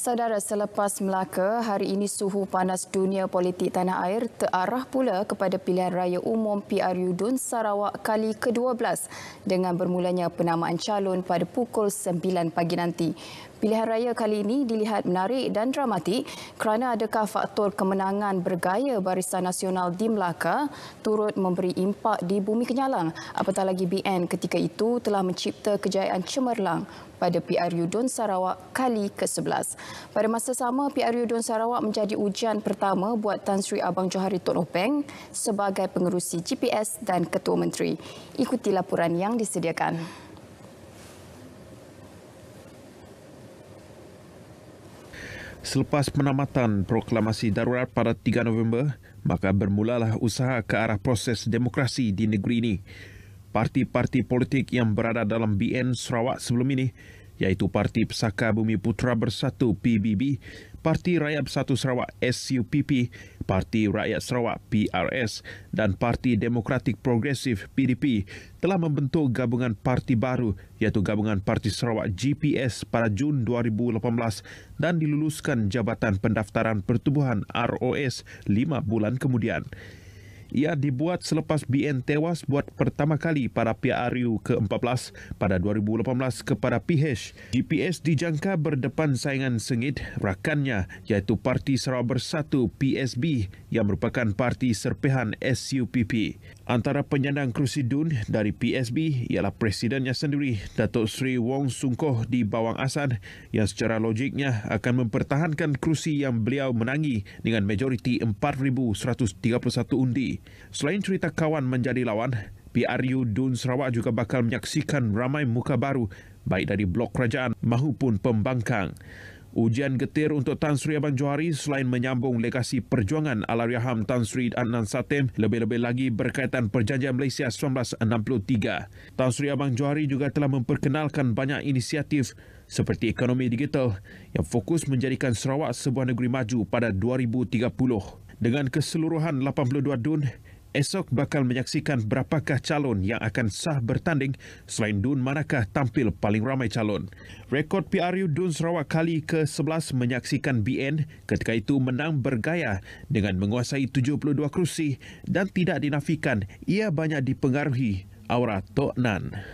Saudara selepas Melaka, hari ini suhu panas dunia politik tanah air terarah pula kepada pilihan raya umum PRU Dun Sarawak kali ke-12 dengan bermulanya penamaan calon pada pukul 9 pagi nanti. Pilihan raya kali ini dilihat menarik dan dramatik kerana adakah faktor kemenangan bergaya Barisan Nasional di Melaka turut memberi impak di bumi kenyalang apatah lagi BN ketika itu telah mencipta kejayaan cemerlang pada PRU Dun Sarawak kali ke-11. Pada masa sama, PRU Dun Sarawak menjadi ujian pertama buat Tan Sri Abang Johari Tok Nopeng sebagai pengerusi GPS dan Ketua Menteri. Ikuti laporan yang disediakan. Selepas penamatan proklamasi darurat pada 3 November, maka bermulalah usaha ke arah proses demokrasi di negeri ini. Parti-parti politik yang berada dalam BN Sarawak sebelum ini iaitu Parti Pesaka Bumi Putra Bersatu PBB, Parti Rakyat Bersatu Sarawak SUPP, Parti Rakyat Sarawak PRS dan Parti Demokratik Progresif PDP telah membentuk gabungan parti baru iaitu gabungan Parti Sarawak GPS pada Jun 2018 dan diluluskan Jabatan Pendaftaran Pertubuhan ROS lima bulan kemudian ia dibuat selepas BN tewas buat pertama kali pada PRU ke-14 pada 2018 kepada PH. GPS dijangka berdepan saingan sengit rakannya iaitu Parti Sarawak Bersatu PSB yang merupakan parti serpehan SUPP. Antara penyandang kerusi DUN dari PSB ialah presidennya sendiri Datuk Sri Wong Sung Koh di Bawang Asan yang secara logiknya akan mempertahankan kerusi yang beliau menangi dengan majoriti 4,131 undi. Selain cerita kawan menjadi lawan, PRU Dun Sarawak juga bakal menyaksikan ramai muka baru baik dari blok kerajaan maupun pembangkang. Ujian getir untuk Tan Sri Abang Johari selain menyambung legasi perjuangan Alariaham Tan Sri Adnan Satim lebih-lebih lagi berkaitan perjanjian Malaysia 1963. Tan Sri Abang Johari juga telah memperkenalkan banyak inisiatif seperti ekonomi digital yang fokus menjadikan Sarawak sebuah negeri maju pada 2030. Dengan keseluruhan 82 dun, esok bakal menyaksikan berapakah calon yang akan sah bertanding selain dun manakah tampil paling ramai calon. Rekod PRU Dun Sarawak kali ke-11 menyaksikan BN ketika itu menang bergaya dengan menguasai 72 kerusi dan tidak dinafikan ia banyak dipengaruhi aura Tok Nan.